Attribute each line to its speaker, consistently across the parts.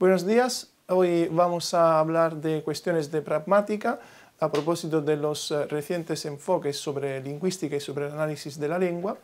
Speaker 1: Buenos días, hoy vamos a hablar de cuestiones de pragmática a propósito de los eh, recientes enfoques sobre lingüística y sobre el análisis de la lengua.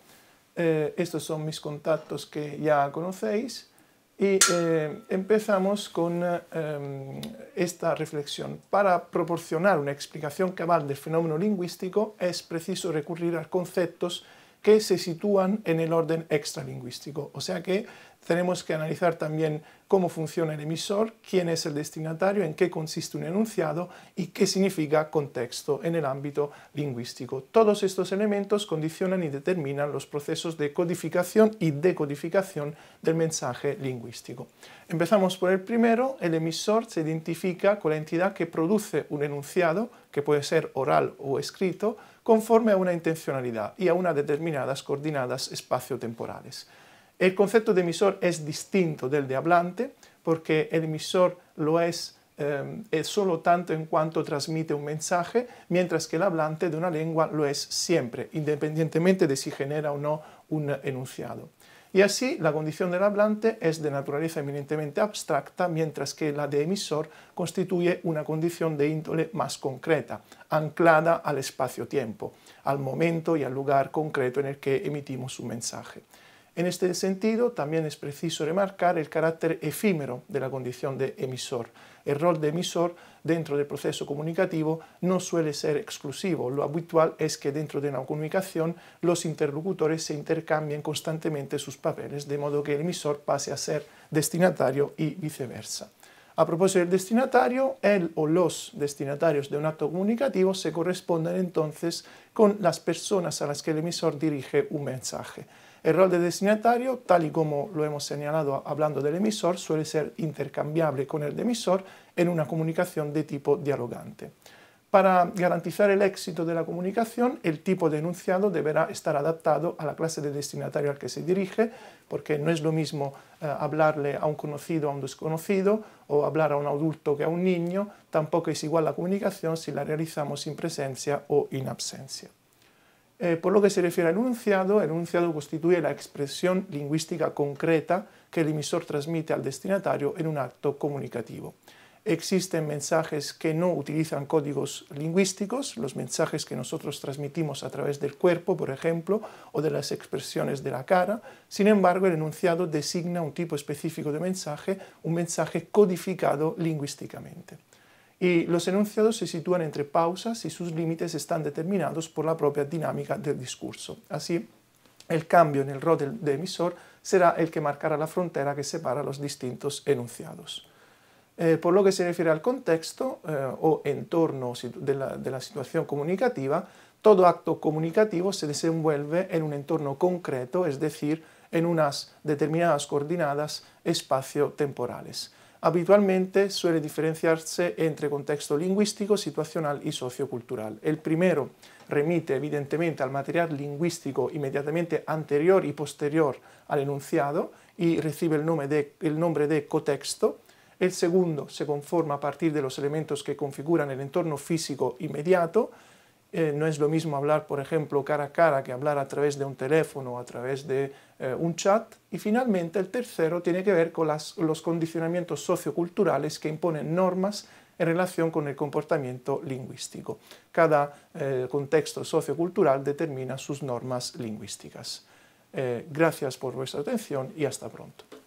Speaker 1: Eh, estos son mis contactos que ya conocéis y eh, empezamos con em, esta reflexión. Para proporcionar una explicación cabal del fenómeno lingüístico es preciso recurrir a conceptos que se sitúan en el orden extralingüístico, o sea que tenemos que analizar también cómo funciona el emisor, quién es el destinatario, en qué consiste un enunciado y qué significa contexto en el ámbito lingüístico. Todos estos elementos condicionan y determinan los procesos de codificación y decodificación del mensaje lingüístico. Empezamos por el primero, el emisor se identifica con la entidad que produce un enunciado, que puede ser oral o escrito, conforme a una intencionalidad y a unas determinadas coordinadas espacio temporales el concepto de emisor es distinto del de hablante porque el emisor lo em, es, solo tanto en cuanto transmite un mensaje, mientras que el hablante de una lengua lo es siempre, independientemente de si genera o no un enunciado. Y así la condición del hablante es de naturaleza eminentemente abstracta, mientras que la de emisor constituye una condición de índole más concreta, anclada al espacio-tiempo, al momento y al lugar concreto en el que emitimos un mensaje. En este sentido, también es preciso remarcar el carácter efímero de la condición de emisor. El rol de emisor dentro del proceso comunicativo no suele ser exclusivo. Lo habitual es que dentro de una comunicación los interlocutores se intercambien constantemente sus papeles, de modo que el emisor pase a ser destinatario y viceversa. A propósito del destinatario, él o los destinatarios de un acto comunicativo se corresponden entonces con las personas a las que el emisor dirige un mensaje. El rol de destinatario, tal y como lo hemos señalado hablando del emisor, suele ser intercambiable con el de emisor en una comunicación de tipo dialogante. Para garantizar el éxito de la comunicación, el tipo denunciado deberá estar adaptado a la clase de destinatario al que se dirige, porque no es lo mismo eh, hablarle a un conocido a un desconocido o hablar a un adulto que a un niño, tampoco es igual la comunicación si la realizamos en presencia o en absencia. Eh, por lo que se refiere al enunciado, el enunciado constituye la expresión lingüística concreta que el emisor transmite al destinatario en un acto comunicativo. Existen mensajes que no utilizan códigos lingüísticos, los mensajes que nosotros transmitimos a través del cuerpo, por ejemplo, o de las expresiones de la cara. Sin embargo, el enunciado designa un tipo específico de mensaje, un mensaje codificado lingüísticamente y los enunciados se sitúan entre pausas y sus límites están determinados por la propia dinámica del discurso. Así, el cambio en el rol de emisor será el que marcará la frontera que separa los distintos enunciados. Eh, por lo que se refiere al contexto eh, o entorno de la, de la situación comunicativa, todo acto comunicativo se desenvuelve en un entorno concreto, es decir, en unas determinadas coordenadas espacio-temporales habitualmente suele diferenciarse entre contexto lingüístico, situacional y sociocultural. El primero remite evidentemente al material lingüístico inmediatamente anterior y posterior al enunciado y recibe el nombre de, el nombre de cotexto. El segundo se conforma a partir de los elementos que configuran el entorno físico inmediato eh, no es lo mismo hablar, por ejemplo, cara a cara que hablar a través de un teléfono o a través de eh, un chat. Y finalmente, el tercero tiene que ver con los condicionamientos socioculturales que imponen normas en relación con el comportamiento lingüístico. Cada eh, contexto sociocultural determina sus normas lingüísticas. gracias por vuestra atención y hasta pronto.